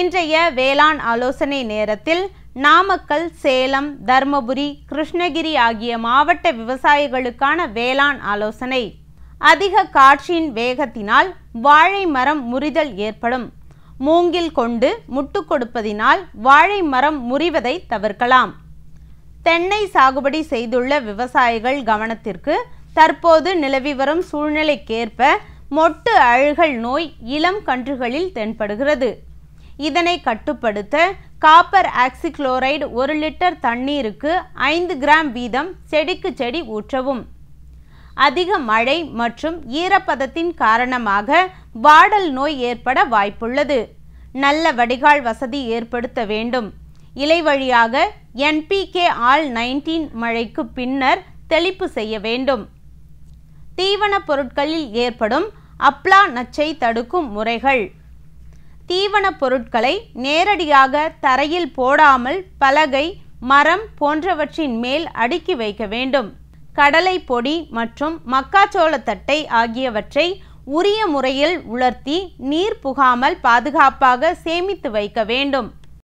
இன்றைய வேளாண் ஆலோசனை நேரத்தில் நாமக்கல் சேலம் தர்மபுரி கிருஷ்ணகிரி ஆகிய மாவட்ட விவசாயிகளுக்கான வேளாண் ஆலோசனை அதிக காற்றின் வேகத்தினால் வாழை மரம் முறிதல் ஏற்படும் மூங்கில் கொண்டு முட்டு கொடுப்பதினால் வாழை மரம் முறிவதை தவிர்க்கலாம் தென்னை சாகுபடி செய்துள்ள விவசாயிகள் கவனத்திற்கு தற்போது நிலவி வரும் சூழ்நிலைக்கேற்ப மொட்டு அழுகல் நோய் இளம் கன்றுகளில் தென்படுகிறது இதனை கட்டுப்படுத்த காப்பர் ஆக்சிக்ளோரைடு ஒரு லிட்டர் தண்ணீருக்கு ஐந்து கிராம் வீதம் செடிக்கு செடி ஊற்றவும் அதிக மழை மற்றும் ஈரப்பதத்தின் காரணமாக வாடல் நோய் ஏற்பட வாய்ப்புள்ளது நல்ல வடிகால் வசதி ஏற்படுத்த வேண்டும் இலை வழியாக என்பிகே ஆல் நைன்டீன் மழைக்கு பின்னர் தெளிப்பு செய்ய வேண்டும் தீவனப் பொருட்களில் ஏற்படும் அப்லா நச்சை தடுக்கும் முறைகள் தீவனப் பொருட்களை நேரடியாக தரையில் போடாமல் பலகை மரம் போன்றவற்றின் மேல் அடுக்கி வைக்க வேண்டும் கடலை பொடி மற்றும் மக்காச்சோளத்தட்டை ஆகியவற்றை உரிய முறையில் உலர்த்தி நீர் புகாமல் பாதுகாப்பாக சேமித்து வைக்க வேண்டும்